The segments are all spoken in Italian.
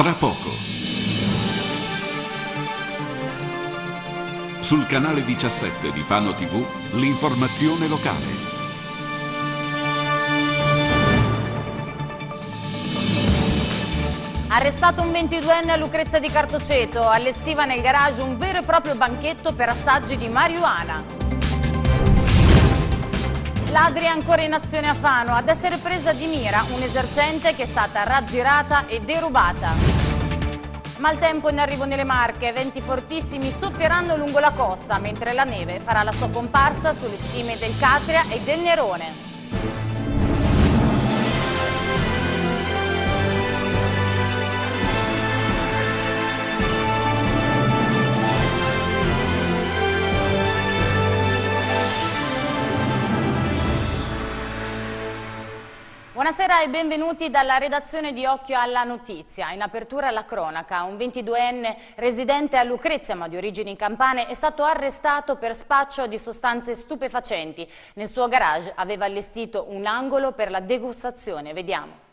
Tra poco. Sul canale 17 di Fano TV, l'informazione locale. Arrestato un 22enne a Lucrezia di Cartoceto, allestiva nel garage un vero e proprio banchetto per assaggi di marijuana. Ladri ancora in azione a Fano, ad essere presa di mira un'esercente che è stata raggirata e derubata. Maltempo in arrivo nelle Marche, venti fortissimi soffieranno lungo la costa, mentre la neve farà la sua comparsa sulle cime del Catria e del Nerone. Buonasera e benvenuti dalla redazione di Occhio alla Notizia. In apertura alla cronaca, un 22enne residente a Lucrezia ma di origini campane è stato arrestato per spaccio di sostanze stupefacenti. Nel suo garage aveva allestito un angolo per la degustazione. Vediamo.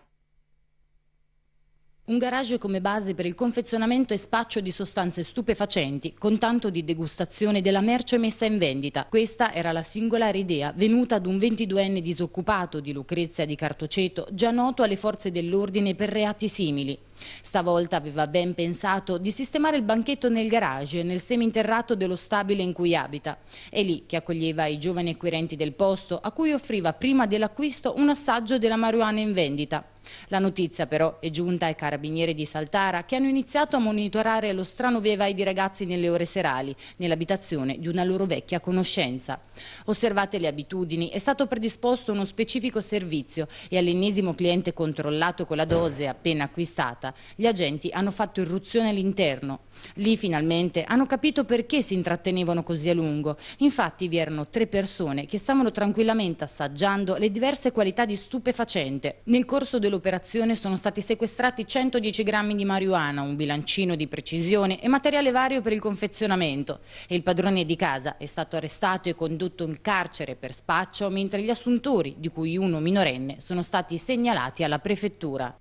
Un garage come base per il confezionamento e spaccio di sostanze stupefacenti, con tanto di degustazione della merce messa in vendita. Questa era la singolare idea venuta ad un 22enne disoccupato di Lucrezia di Cartoceto, già noto alle forze dell'ordine per reati simili. Stavolta aveva ben pensato di sistemare il banchetto nel garage, nel seminterrato dello stabile in cui abita. È lì che accoglieva i giovani acquirenti del posto, a cui offriva prima dell'acquisto un assaggio della marijuana in vendita. La notizia però è giunta ai carabinieri di Saltara che hanno iniziato a monitorare lo strano via di ragazzi nelle ore serali, nell'abitazione di una loro vecchia conoscenza. Osservate le abitudini, è stato predisposto uno specifico servizio e all'ennesimo cliente controllato con la dose appena acquistata serata gli agenti hanno fatto irruzione all'interno. Lì finalmente hanno capito perché si intrattenevano così a lungo. Infatti vi erano tre persone che stavano tranquillamente assaggiando le diverse qualità di stupefacente. Nel corso dell'operazione sono stati sequestrati 110 grammi di marijuana, un bilancino di precisione e materiale vario per il confezionamento. E Il padrone di casa è stato arrestato e condotto in carcere per spaccio, mentre gli assuntori, di cui uno minorenne, sono stati segnalati alla prefettura.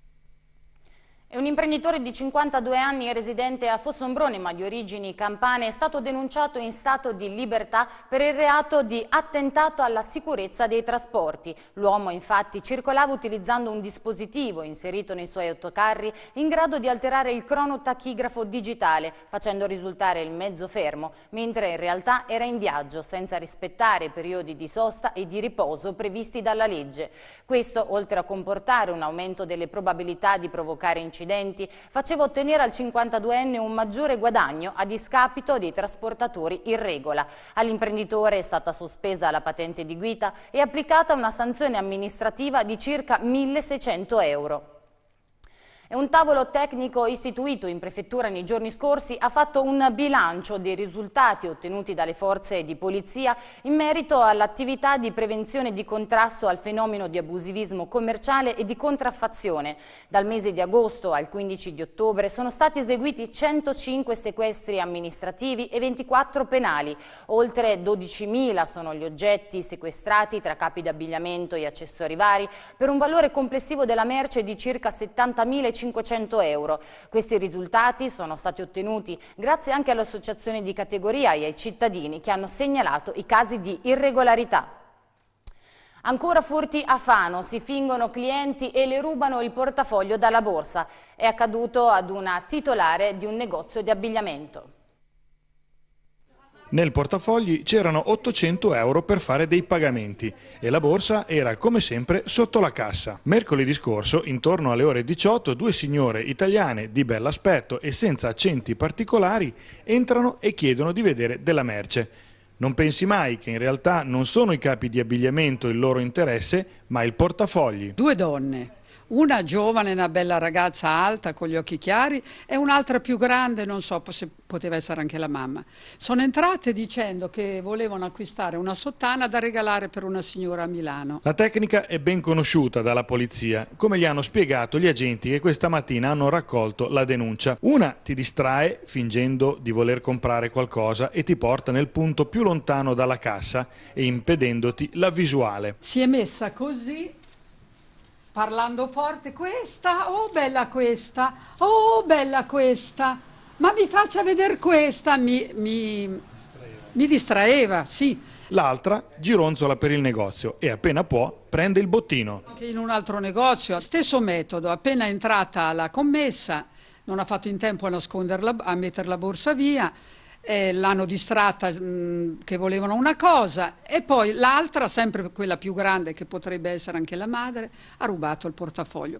È un imprenditore di 52 anni residente a Fossombrone ma di origini campane è stato denunciato in stato di libertà per il reato di attentato alla sicurezza dei trasporti. L'uomo infatti circolava utilizzando un dispositivo inserito nei suoi autocarri in grado di alterare il cronotachigrafo digitale facendo risultare il mezzo fermo mentre in realtà era in viaggio senza rispettare periodi di sosta e di riposo previsti dalla legge. Questo oltre a comportare un aumento delle probabilità di provocare incidenti incidenti, faceva ottenere al 52enne un maggiore guadagno a discapito dei trasportatori in regola. All'imprenditore è stata sospesa la patente di guida e applicata una sanzione amministrativa di circa 1.600 euro. E un tavolo tecnico istituito in prefettura nei giorni scorsi ha fatto un bilancio dei risultati ottenuti dalle forze di polizia in merito all'attività di prevenzione e di contrasto al fenomeno di abusivismo commerciale e di contraffazione. Dal mese di agosto al 15 di ottobre sono stati eseguiti 105 sequestri amministrativi e 24 penali. Oltre 12.000 sono gli oggetti sequestrati tra capi d'abbigliamento e accessori vari per un valore complessivo della merce di circa 70.000 1.500 euro. Questi risultati sono stati ottenuti grazie anche all'associazione di categoria e ai cittadini che hanno segnalato i casi di irregolarità. Ancora furti a Fano, si fingono clienti e le rubano il portafoglio dalla borsa. È accaduto ad una titolare di un negozio di abbigliamento. Nel portafogli c'erano 800 euro per fare dei pagamenti e la borsa era come sempre sotto la cassa. Mercoledì scorso, intorno alle ore 18, due signore italiane di bell'aspetto e senza accenti particolari entrano e chiedono di vedere della merce. Non pensi mai che in realtà non sono i capi di abbigliamento il loro interesse, ma il portafogli. Due donne una giovane, una bella ragazza alta con gli occhi chiari e un'altra più grande, non so se poteva essere anche la mamma. Sono entrate dicendo che volevano acquistare una sottana da regalare per una signora a Milano. La tecnica è ben conosciuta dalla polizia, come gli hanno spiegato gli agenti che questa mattina hanno raccolto la denuncia. Una ti distrae fingendo di voler comprare qualcosa e ti porta nel punto più lontano dalla cassa e impedendoti la visuale. Si è messa così parlando forte, questa, oh bella questa, oh bella questa, ma mi faccia vedere questa, mi, mi, distraeva. mi distraeva, sì. L'altra gironzola per il negozio e appena può prende il bottino. Anche in un altro negozio, stesso metodo, appena entrata la commessa non ha fatto in tempo a nasconderla, a mettere la borsa via, eh, l'hanno distratta mh, mm, che volevano una cosa e poi l'altra, sempre quella più grande che potrebbe essere anche la madre, ha rubato il portafoglio.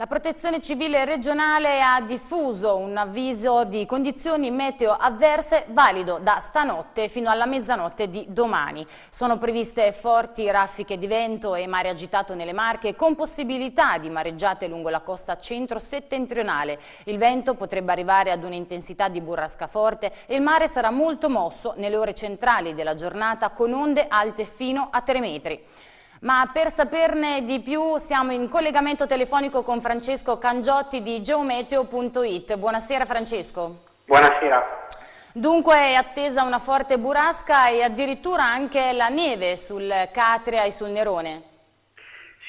La protezione civile regionale ha diffuso un avviso di condizioni meteo avverse valido da stanotte fino alla mezzanotte di domani. Sono previste forti raffiche di vento e mare agitato nelle Marche con possibilità di mareggiate lungo la costa centro-settentrionale. Il vento potrebbe arrivare ad un'intensità di burrasca forte e il mare sarà molto mosso nelle ore centrali della giornata con onde alte fino a 3 metri. Ma per saperne di più siamo in collegamento telefonico con Francesco Cangiotti di geometeo.it. Buonasera Francesco. Buonasera. Dunque è attesa una forte burrasca e addirittura anche la neve sul Catria e sul Nerone.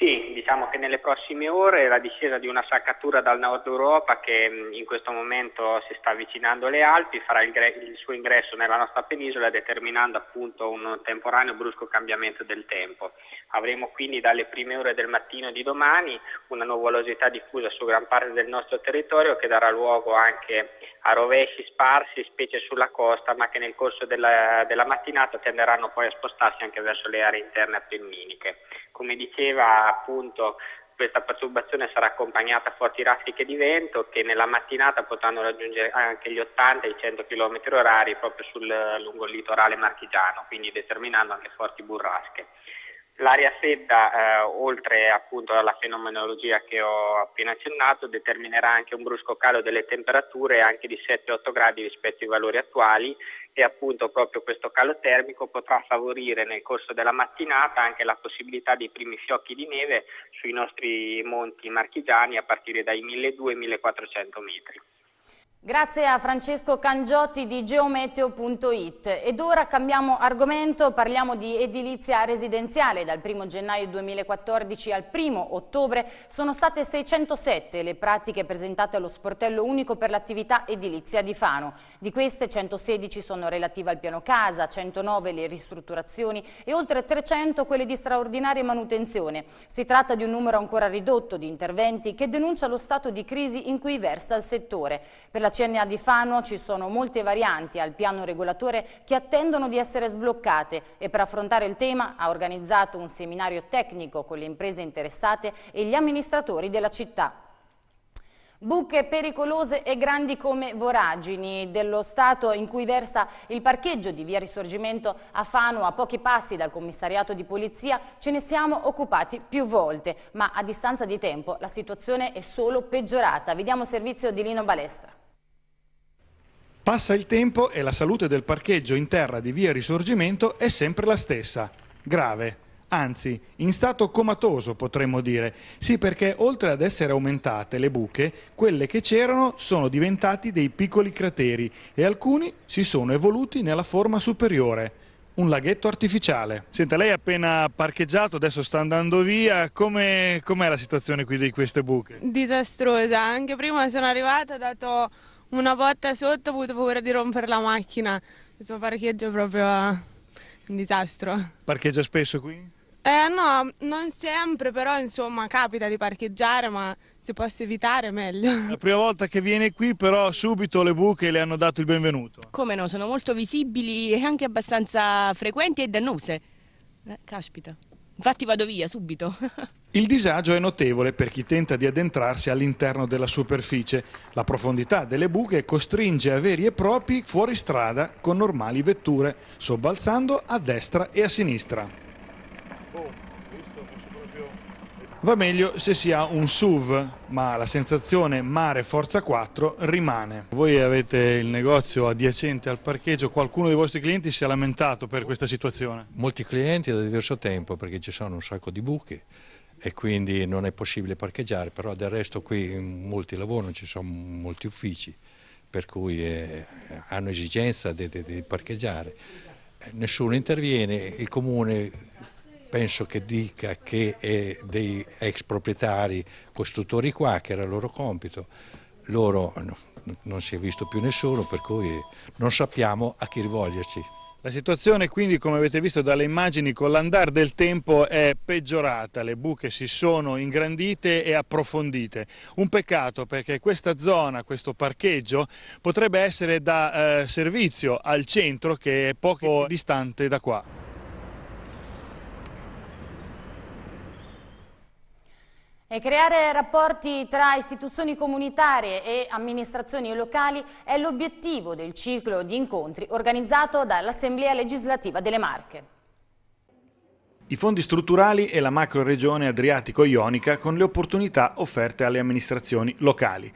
Sì, diciamo che nelle prossime ore la discesa di una saccatura dal nord Europa che in questo momento si sta avvicinando alle Alpi farà il, il, suo ingresso nella nostra penisola determinando appunto un temporaneo brusco cambiamento del tempo. Avremo quindi dalle prime ore del mattino di domani una nuvolosità diffusa su gran parte del nostro territorio che darà luogo anche a rovesci sparsi, specie sulla costa, ma che nel corso della, della mattinata tenderanno poi a spostarsi anche verso le aree interne appenniniche come diceva appunto questa perturbazione sarà accompagnata a forti raffiche di vento che nella mattinata potranno raggiungere anche gli 80 e i 100 km h proprio sul, lungo il litorale marchigiano, quindi determinando anche forti burrasche. L'aria fredda, eh, oltre appunto alla fenomenologia che ho appena accennato, determinerà anche un brusco calo delle temperature anche di 7-8 gradi rispetto ai valori attuali e appunto proprio questo calo termico potrà favorire nel corso della mattinata anche la possibilità dei primi fiocchi di neve sui nostri monti marchigiani a partire dai 1200-1400 metri. Grazie a Francesco Cangiotti di geometeo.it ed ora cambiamo argomento, parliamo di edilizia residenziale. Dal 1 gennaio 2014 al 1 ottobre sono state 607 le pratiche presentate allo sportello unico per l'attività edilizia di Fano. Di queste 116 sono relative al piano casa, 109 le ristrutturazioni e oltre 300 quelle di straordinaria manutenzione. Si tratta di un numero ancora ridotto di interventi che denuncia lo stato di crisi in cui versa il settore. Per la CNA di Fano ci sono molte varianti al piano regolatore che attendono di essere sbloccate e per affrontare il tema ha organizzato un seminario tecnico con le imprese interessate e gli amministratori della città. Buche pericolose e grandi come voragini dello stato in cui versa il parcheggio di via Risorgimento a Fano a pochi passi dal commissariato di polizia ce ne siamo occupati più volte ma a distanza di tempo la situazione è solo peggiorata. Vediamo servizio di Lino Balestra. Passa il tempo e la salute del parcheggio in terra di via Risorgimento è sempre la stessa, grave, anzi in stato comatoso potremmo dire, sì perché oltre ad essere aumentate le buche, quelle che c'erano sono diventati dei piccoli crateri e alcuni si sono evoluti nella forma superiore. Un laghetto artificiale. Senta, lei ha appena parcheggiato, adesso sta andando via. Com'è, com'è la situazione qui di queste buche? Disastrosa. Anche prima sono arrivata, ho dato una volta sotto ho avuto paura di rompere la macchina. Questo parcheggio è proprio un disastro. Parcheggia spesso qui? Eh no, non sempre, però insomma capita di parcheggiare, ma se posso evitare meglio. La prima volta che viene qui però subito le buche le hanno dato il benvenuto. Come no, sono molto visibili e anche abbastanza frequenti e dannose. Eh, caspita. Infatti vado via subito. Il disagio è notevole per chi tenta di addentrarsi all'interno della superficie. La profondità delle buche costringe a veri e propri fuoristrada con normali vetture, sobbalzando a destra e a sinistra. Va meglio se si ha un SUV, ma la sensazione mare Forza 4 rimane. Voi avete il negozio adiacente al parcheggio, qualcuno dei vostri clienti si è lamentato per questa situazione? Molti clienti da diverso tempo perché ci sono un sacco di buchi e quindi non è possibile parcheggiare, però del resto qui molti lavorano, ci sono molti uffici per cui eh, hanno esigenza di, di, di parcheggiare. Nessuno interviene, il comune penso che dica che è dei ex proprietari costruttori qua, che era il loro compito, loro non si è visto più nessuno, per cui non sappiamo a chi rivolgerci. La situazione quindi, come avete visto dalle immagini, con l'andar del tempo è peggiorata, le buche si sono ingrandite e approfondite. Un peccato perché questa zona, questo parcheggio, potrebbe essere da eh, servizio al centro che è poco distante da qua. E creare rapporti tra istituzioni comunitarie e amministrazioni locali è l'obiettivo del ciclo di incontri organizzato dall'Assemblea legislativa delle Marche. I fondi strutturali e la macro regione adriatico-ionica con le opportunità offerte alle amministrazioni locali.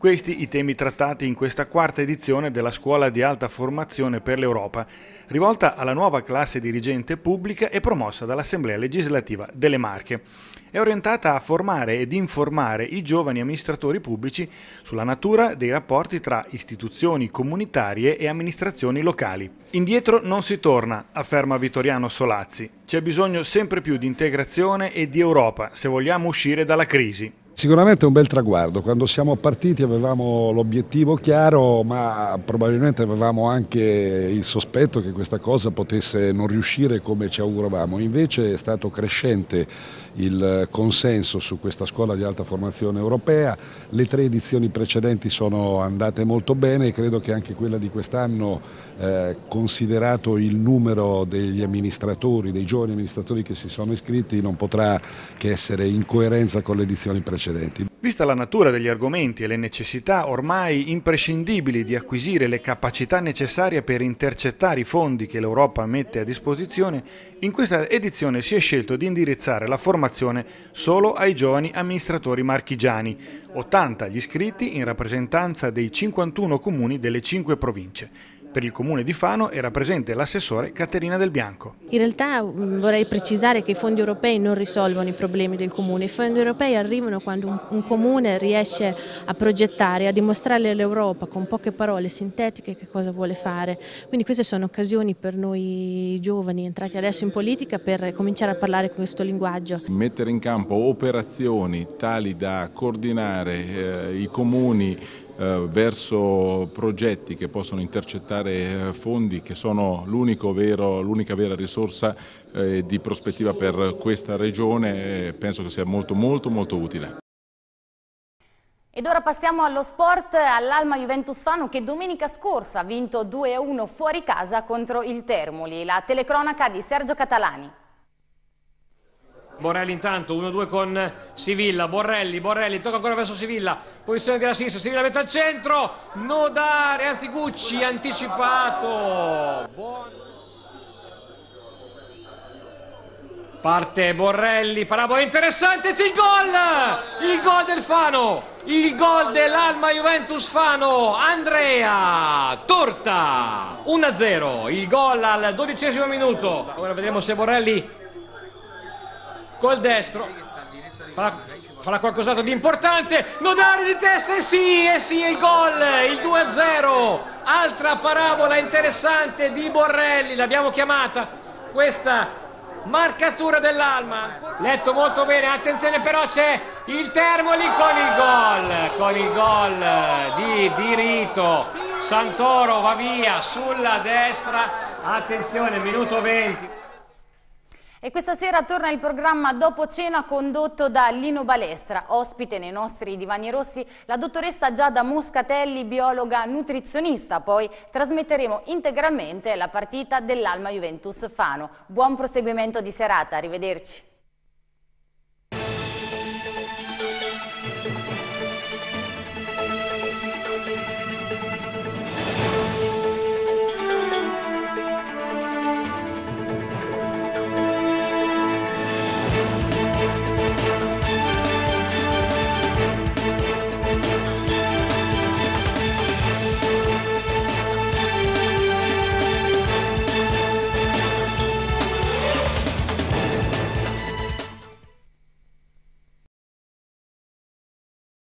Questi i temi trattati in questa quarta edizione della Scuola di Alta Formazione per l'Europa, rivolta alla nuova classe dirigente pubblica e promossa dall'Assemblea legislativa delle Marche. È orientata a formare ed informare i giovani amministratori pubblici sulla natura dei rapporti tra istituzioni comunitarie e amministrazioni locali. Indietro non si torna, afferma Vittoriano Solazzi. C'è bisogno sempre più di integrazione e di Europa se vogliamo uscire dalla crisi. Sicuramente è un bel traguardo, quando siamo partiti avevamo l'obiettivo chiaro ma probabilmente avevamo anche il sospetto che questa cosa potesse non riuscire come ci auguravamo, invece è stato crescente il eh, consenso su questa scuola di alta formazione europea, le tre edizioni precedenti sono andate molto bene e credo che anche quella di quest'anno, eh, considerato il numero degli amministratori, dei giovani amministratori che si sono iscritti, non potrà che essere in coerenza con le edizioni precedenti. Vista la natura degli argomenti e le necessità ormai imprescindibili di acquisire le capacità necessarie per intercettare i fondi che l'Europa mette a disposizione, in questa edizione si è scelto di indirizzare la formazione formazione solo ai giovani amministratori marchigiani, 80 gli iscritti in rappresentanza dei 51 comuni delle 5 province. Per il comune di Fano era presente l'assessore Caterina Del Bianco. In realtà mm, vorrei precisare che i fondi europei non risolvono i problemi del comune, i fondi europei arrivano quando un, comune riesce a progettare, a dimostrare all'Europa con poche parole sintetiche che cosa vuole fare. Quindi queste sono occasioni per noi giovani entrati adesso in politica per cominciare a parlare questo linguaggio. Mettere in campo operazioni tali da coordinare eh, i comuni eh, verso progetti che possono intercettare eh, fondi che sono l'unica vera risorsa eh, di prospettiva per questa regione penso che sia molto molto molto utile. Ed ora passiamo allo sport, all'Alma Juventus Fano che domenica scorsa ha vinto 2-1 fuori casa contro il Termoli. La telecronaca di Sergio Catalani. Borrelli intanto, 1-2 con Sivilla, Borrelli, Borrelli, tocca ancora verso Sivilla, posizione della sinistra, Sivilla mette al centro, Nodare, anzi Gucci, anticipato. Buon... Parte Borrelli, parabola interessante, c'è il gol! Il gol del Fano! Il gol dell'Alma Juventus Fano! Andrea Torta! 1-0, il gol al dodicesimo minuto. Ora vedremo se Borrelli col destro farà, farà qualcos'altro di importante Nodari di testa e sì, e sì, il gol, il 2-0 altra parabola interessante di Borrelli, l'abbiamo chiamata questa marcatura dell'Alma letto molto bene, attenzione però c'è il Termoli con il gol con il gol di diritto Santoro va via sulla destra attenzione minuto 20 e questa sera torna il programma Dopo cena condotto da Lino Balestra, ospite nei nostri divani rossi la dottoressa Giada Moscatelli, biologa nutrizionista. Poi trasmetteremo integralmente la partita dell'Alma Juventus Fano. Buon proseguimento di serata, arrivederci.